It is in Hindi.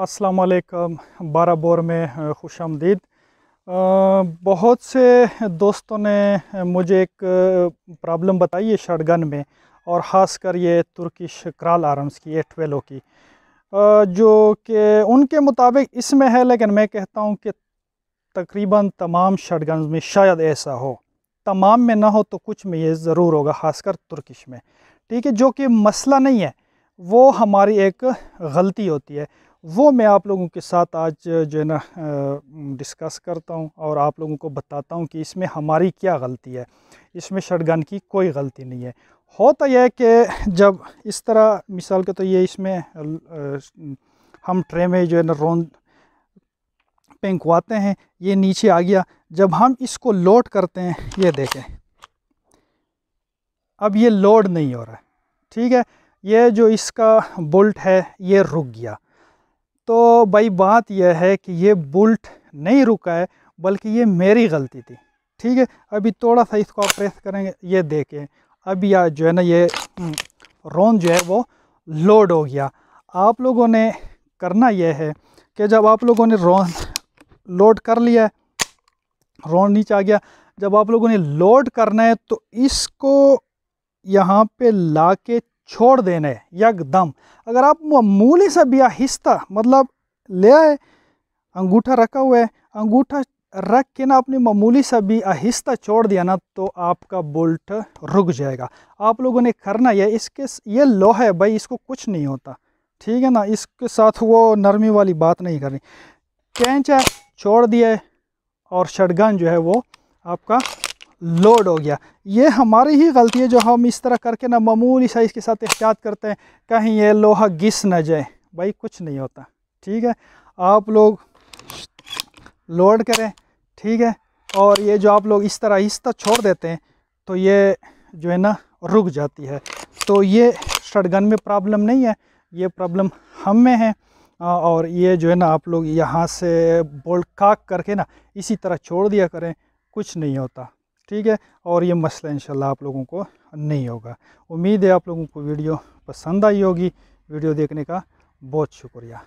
असलकम बाराबोर में खुश आमदीद बहुत से दोस्तों ने मुझे एक प्रॉब्लम बताई है शटगन में और ख़ास कर ये तुर्किश क्राल आर्म्स की ए ट्वेलो की जो कि उनके मुताबिक इसमें है लेकिन मैं कहता हूँ कि तकरीबन तमाम शटगन्स में शायद ऐसा हो तमाम में ना हो तो कुछ में ये ज़रूर होगा खासकर तुर्किश में ठीक है जो कि मसला नहीं है वो हमारी एक गलती होती है वो मैं आप लोगों के साथ आज जो है ना डिस्कस करता हूँ और आप लोगों को बताता हूँ कि इसमें हमारी क्या गलती है इसमें शटगन की कोई गलती नहीं है होता यह कि जब इस तरह मिसाल के तो ये इसमें हम ट्रे में जो है ना रोन पेंकवाते हैं ये नीचे आ गया जब हम इसको लोड करते हैं ये देखें अब ये लोड नहीं हो रहा है ठीक है ये जो इसका बोल्ट है ये रुक गया तो भाई बात यह है कि ये बुल्ट नहीं रुका है बल्कि ये मेरी गलती थी ठीक है अभी थोड़ा सा इसको आप प्रेस करेंगे ये देखें अब या जो है ना ये हम्म, रोन जो है वो लोड हो गया आप लोगों ने करना यह है कि जब आप लोगों ने रोन लोड कर लिया रोन नीचे आ गया जब आप लोगों ने लोड करना है तो इसको यहाँ पे ला के छोड़ देने यकदम अगर आप मामूली सा भी आहिस्ता मतलब ले आए अंगूठा रखा हुआ है अंगूठा रख के ना अपनी मामूली सा भी आहिस्ता छोड़ दिया ना तो आपका बोल्ट रुक जाएगा आप लोगों ने करना यह इसके ये लोह है भाई इसको कुछ नहीं होता ठीक है ना इसके साथ वो नरमी वाली बात नहीं करनी कैंच है छोड़ दिया और शटगन जो है वो आपका लोड हो गया ये हमारी ही गलती है जो हम इस तरह करके ना मामूली साइज़ के साथ एहतियात करते हैं कहीं ये लोहा घिस ना जाए भाई कुछ नहीं होता ठीक है आप लोग लोड करें ठीक है और ये जो आप लोग इस तरह तरह छोड़ देते हैं तो ये जो है ना रुक जाती है तो ये शटगन में प्रॉब्लम नहीं है ये प्रॉब्लम हम में है और ये जो है ना आप लोग यहाँ से बोल्ट काक करके ना इसी तरह छोड़ दिया करें कुछ नहीं होता ठीक है और ये मसला इन आप लोगों को नहीं होगा उम्मीद है आप लोगों को वीडियो पसंद आई होगी वीडियो देखने का बहुत शुक्रिया